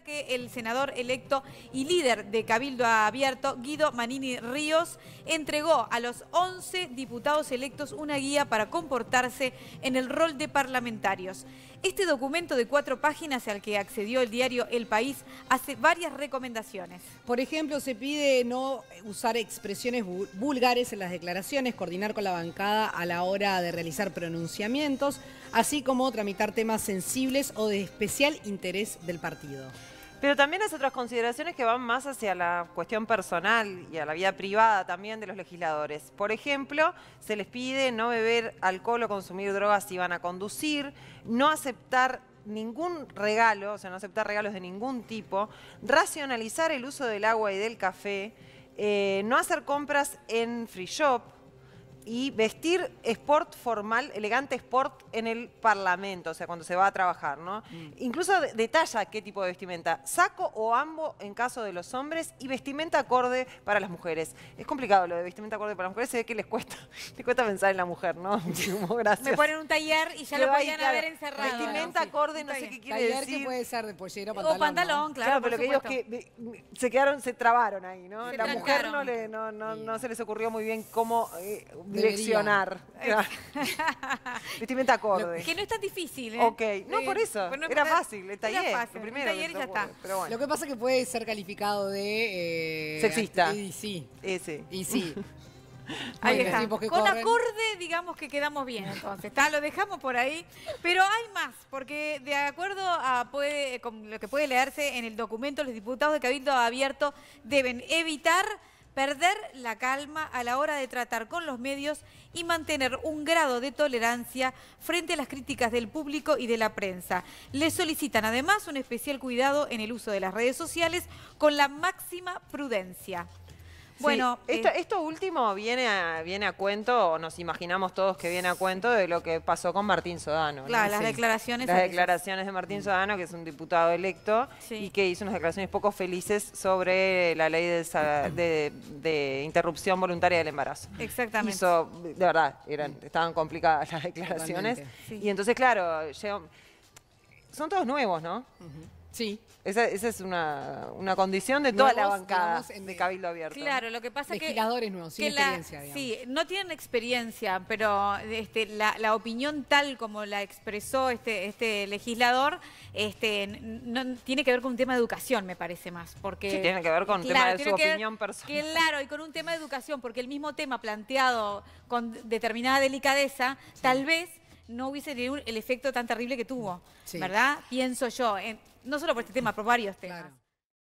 que el senador electo y líder de Cabildo Abierto, Guido Manini Ríos, entregó a los 11 diputados electos una guía para comportarse en el rol de parlamentarios. Este documento de cuatro páginas al que accedió el diario El País hace varias recomendaciones. Por ejemplo, se pide no usar expresiones vulgares en las declaraciones, coordinar con la bancada a la hora de realizar pronunciamientos, así como tramitar temas sensibles o de especial interés del partido. Pero también las otras consideraciones que van más hacia la cuestión personal y a la vida privada también de los legisladores. Por ejemplo, se les pide no beber alcohol o consumir drogas si van a conducir, no aceptar ningún regalo, o sea, no aceptar regalos de ningún tipo, racionalizar el uso del agua y del café, eh, no hacer compras en free shop, y vestir sport formal, elegante sport en el Parlamento, o sea, cuando se va a trabajar, ¿no? Mm. Incluso detalla qué tipo de vestimenta, saco o ambo en caso de los hombres y vestimenta acorde para las mujeres. Es complicado lo de vestimenta acorde para las mujeres, se ve que les cuesta, les cuesta pensar en la mujer, ¿no? Gracias. Me ponen un taller y ya lo podían haber encerrado. Vestimenta acorde, no sé qué quiere decir. Taller que puede ser de pollera o pantalón. pantalón, claro, claro pero que ellos que se quedaron, se trabaron ahí, ¿no? la mujer no, le, no, no, no se les ocurrió muy bien cómo... Eh, direccionar. Vestimenta acorde. que no es tan difícil, ¿eh? Ok. No, eh, por eso. era fácil. El taller. el taller ya está. Lo que pasa es que puede ser calificado de... Eh, Sexista. Y sí. Ese. Y sí. Ahí está. Con acorde, digamos que quedamos bien, entonces. Está, lo dejamos por ahí. Pero hay más, porque de acuerdo a lo que puede leerse en el documento, los diputados de Cabildo Abierto deben evitar perder la calma a la hora de tratar con los medios y mantener un grado de tolerancia frente a las críticas del público y de la prensa. Le solicitan además un especial cuidado en el uso de las redes sociales con la máxima prudencia. Bueno, eh, esto, último viene a, viene a cuento, o nos imaginamos todos que viene a cuento de lo que pasó con Martín Sodano. Claro, las declaraciones. Las declaraciones de Martín Sodano, que es un diputado electo y que hizo unas declaraciones poco felices sobre la ley de, interrupción voluntaria del embarazo. Exactamente. de verdad, eran, estaban complicadas las declaraciones. Y entonces, claro, son todos nuevos, ¿no? Sí. Esa, es una, una, condición de toda la bancada de Cabildo Abierto. Claro, lo que pasa Legisladores que... nuevos, sin experiencia, Sí, no tienen experiencia, pero este, la, opinión tal como la expresó este, este legislador este, no, tiene que ver con un tema de educación, me parece más. Porque, sí, tiene que ver con tema de su opinión personal. Claro, y con un tema de educación, porque el mismo tema planteado con determinada delicadeza, tal vez no hubiese tenido el efecto tan terrible que tuvo, ¿verdad? Pienso yo, en, no solo por este tema, por varios temas.